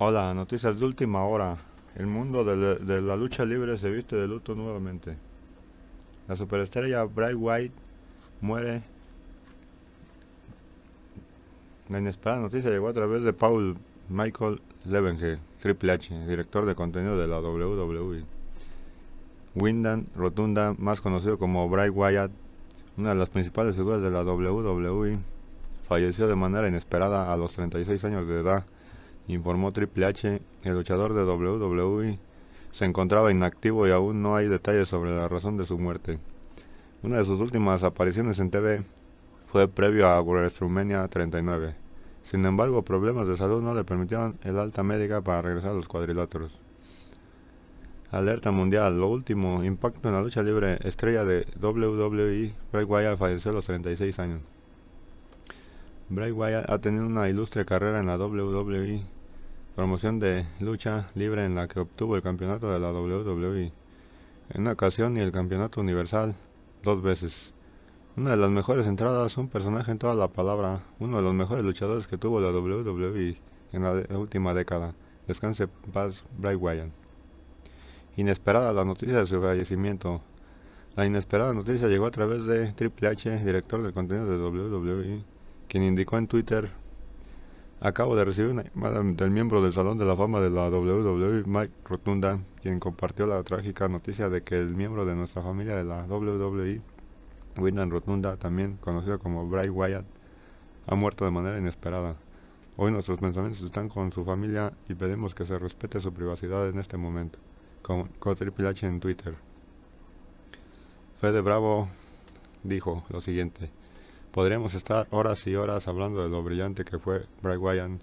Hola, noticias de última hora. El mundo de, la, lucha libre se viste de luto nuevamente. La superestrella Bright White muere. La inesperada noticia llegó a través de Paul Michael Levenge, Triple H, director de contenido de la WWE. Wyndham Rotunda, más conocido como Bray Wyatt, una de las principales figuras de la WWE, falleció de manera inesperada a los 36 años de edad informó Triple H, el luchador de WWE se encontraba inactivo y aún no hay detalles sobre la razón de su muerte. Una de sus últimas apariciones en TV fue previo a WrestleMania 39. Sin embargo, problemas de salud no le permitieron el alta médica para regresar a los cuadriláteros. Alerta mundial, lo último, impacto en la lucha libre, estrella de WWE, Bray Wyatt falleció a los 36 años. Bray Wyatt ha tenido una ilustre carrera en la WWE, promoción de lucha libre en la que obtuvo el campeonato de la WWE en una ocasión y el campeonato universal dos veces. Una de las mejores entradas, un personaje en toda la palabra, uno de los mejores luchadores que tuvo la WWE en la última década. Descanse paz, Bray Wyatt. Inesperada la noticia de su fallecimiento. La inesperada noticia llegó a través de Triple H, director del contenido de WWE, quien indicó en Twitter Acabo de recibir una llamada del miembro del Salón de la Fama de la WWE, Mike Rotunda, quien compartió la trágica noticia de que el miembro de nuestra familia de la WWE, Wyndham Rotunda, también conocido como Bray Wyatt, ha muerto de manera inesperada. Hoy nuestros pensamientos están con su familia y pedimos que se respete su privacidad en este momento. Con, con Triple en Twitter. Fede Bravo dijo lo siguiente. Podríamos estar horas y horas hablando de lo brillante que fue Bray Wyatt,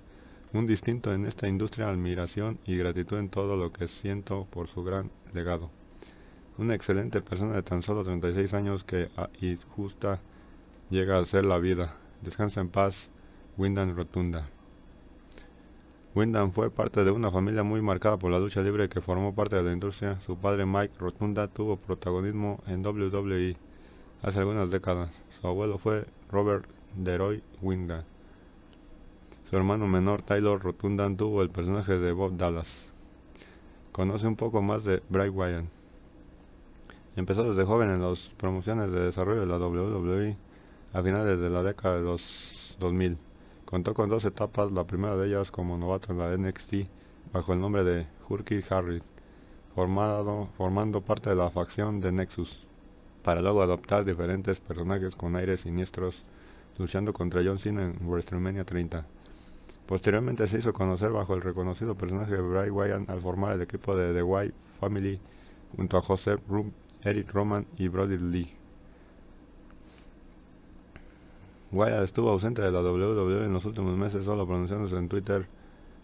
un distinto en esta industria, admiración y gratitud en todo lo que siento por su gran legado. Una excelente persona de tan solo 36 años que injusta ah, justa llega a ser la vida. Descansa en paz, Wyndham Rotunda. Wyndham fue parte de una familia muy marcada por la lucha libre que formó parte de la industria. Su padre Mike Rotunda tuvo protagonismo en WWE hace algunas décadas. Su abuelo fue Robert Deroy Winga. Su hermano menor Taylor Rotundan tuvo el personaje de Bob Dallas. Conoce un poco más de Bray Wyatt. Empezó desde joven en las promociones de desarrollo de la WWE a finales de la década de los 2000. Contó con dos etapas, la primera de ellas como novato en la NXT bajo el nombre de Hurky Harry, formando parte de la facción de Nexus para luego adoptar diferentes personajes con aires siniestros, luchando contra John Cena en WrestleMania 30. Posteriormente se hizo conocer bajo el reconocido personaje de Bray Wyatt al formar el equipo de The White Family junto a Joseph Room, Eric Roman y Brody Lee. Wyatt estuvo ausente de la WWE en los últimos meses solo pronunciándose en Twitter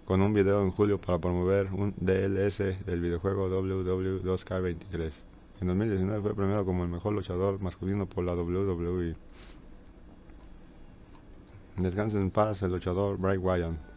con un video en julio para promover un DLS del videojuego WWE 2 k 23 en 2019 fue premiado como el mejor luchador masculino por la WWE. Descanse en paz el luchador Bray Wyatt.